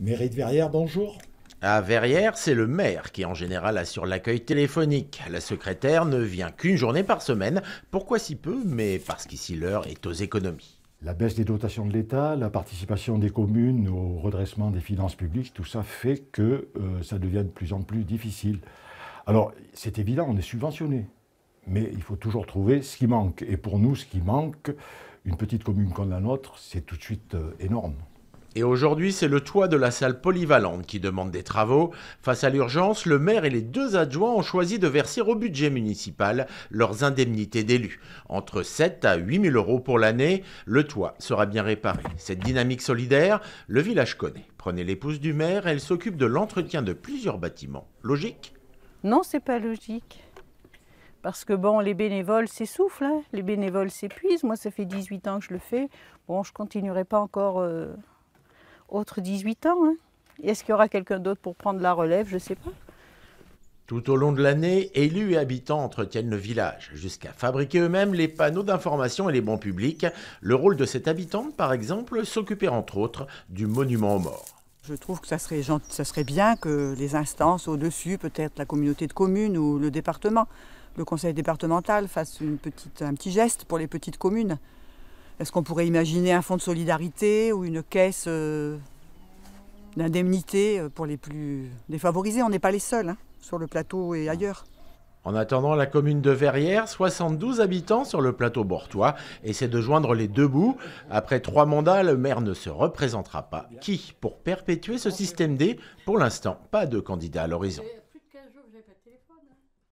Mairie de Verrières, bonjour. À ah, Verrières, c'est le maire qui en général assure l'accueil téléphonique. La secrétaire ne vient qu'une journée par semaine. Pourquoi si peu Mais parce qu'ici l'heure est aux économies. La baisse des dotations de l'État, la participation des communes au redressement des finances publiques, tout ça fait que euh, ça devient de plus en plus difficile. Alors, c'est évident, on est subventionné. Mais il faut toujours trouver ce qui manque. Et pour nous, ce qui manque, une petite commune comme la nôtre, c'est tout de suite euh, énorme. Et aujourd'hui, c'est le toit de la salle polyvalente qui demande des travaux. Face à l'urgence, le maire et les deux adjoints ont choisi de verser au budget municipal leurs indemnités d'élus. Entre 7 à 8 000 euros pour l'année, le toit sera bien réparé. Cette dynamique solidaire, le village connaît. Prenez l'épouse du maire, elle s'occupe de l'entretien de plusieurs bâtiments. Logique Non, c'est pas logique. Parce que bon, les bénévoles s'essoufflent, hein. les bénévoles s'épuisent. Moi, ça fait 18 ans que je le fais. Bon, je continuerai pas encore. Euh, autre 18 ans. Hein. Est-ce qu'il y aura quelqu'un d'autre pour prendre la relève Je ne sais pas. Tout au long de l'année, élus et habitants entretiennent le village, jusqu'à fabriquer eux-mêmes les panneaux d'information et les bons publics. Le rôle de cette habitante, par exemple, s'occuper entre autres du monument aux morts. Je trouve que ça serait, bien que les instances au-dessus, peut-être la communauté de communes ou le département, le conseil départemental fassent un petit geste pour les petites communes. Est-ce qu'on pourrait imaginer un fonds de solidarité ou une caisse euh, d'indemnité euh, pour les plus défavorisés On n'est pas les seuls hein, sur le plateau et ailleurs. En attendant, la commune de Verrières, 72 habitants sur le plateau bortois, essaient de joindre les deux bouts. Après trois mandats, le maire ne se représentera pas. Qui Pour perpétuer ce système D, pour l'instant, pas de candidat à l'horizon.